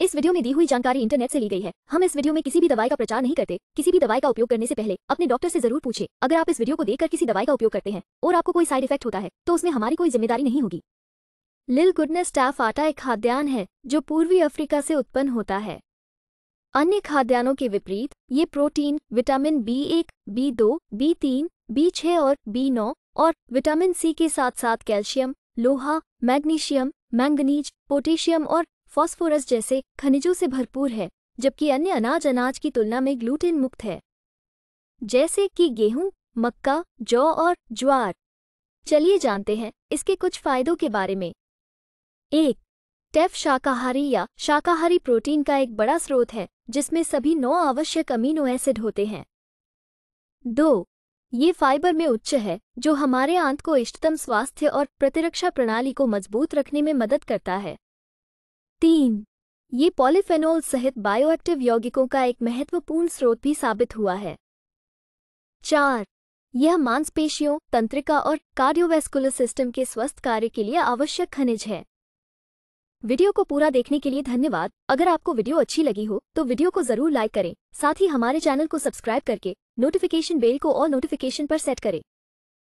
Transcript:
इस वीडियो में दी हुई जानकारी इंटरनेट से ली गई है हम इस वीडियो में किसी भी दवाई का प्रचार नहीं करते किसी भी दवाई का उपयोग करने से पहले अपने डॉक्टर से जरूर पूछे अगर आप इस वीडियो को देखकर किसी दवाई का उपयोग करते हैं और आपको कोई साइड इफेक्ट होता है तो उसमें हमारी कोई जिम्मेदारी नहीं होगी लिल गुडनेस टाफ आटा एक खाद्यान्न है जो पूर्वी अफ्रीका से उत्पन्न होता है अन्य खाद्यान्नों के विपरीत ये प्रोटीन विटामिन बी एक बी दो बी तीन बी छः और बी नौ और विटामिन सी के साथ साथ कैल्शियम लोहा मैग्नीशियम मैंगनीज पोटेशियम और फॉस्फोरस जैसे खनिजों से भरपूर है जबकि अन्य अनाज अनाज की तुलना में ग्लूटेन मुक्त है जैसे कि गेहूं मक्का जौ और ज्वार चलिए जानते हैं इसके कुछ फायदों के बारे में एक टेफ शाकाहारी या शाकाहारी प्रोटीन का एक बड़ा स्रोत है जिसमें सभी नौ आवश्यक अमीनो एसिड होते हैं दो ये फाइबर में उच्च है जो हमारे आंत को इष्टतम स्वास्थ्य और प्रतिरक्षा प्रणाली को मजबूत रखने में मदद करता है तीन ये पॉलीफेनोल सहित बायोएक्टिव यौगिकों का एक महत्वपूर्ण स्रोत भी साबित हुआ है चार यह मांसपेशियों तंत्रिका और कार्डियोवेस्कुलर सिस्टम के स्वस्थ कार्य के लिए आवश्यक खनिज है वीडियो को पूरा देखने के लिए धन्यवाद अगर आपको वीडियो अच्छी लगी हो तो वीडियो को जरूर लाइक करें साथ ही हमारे चैनल को सब्सक्राइब करके नोटिफिकेशन बेल को और नोटिफिकेशन पर सेट करें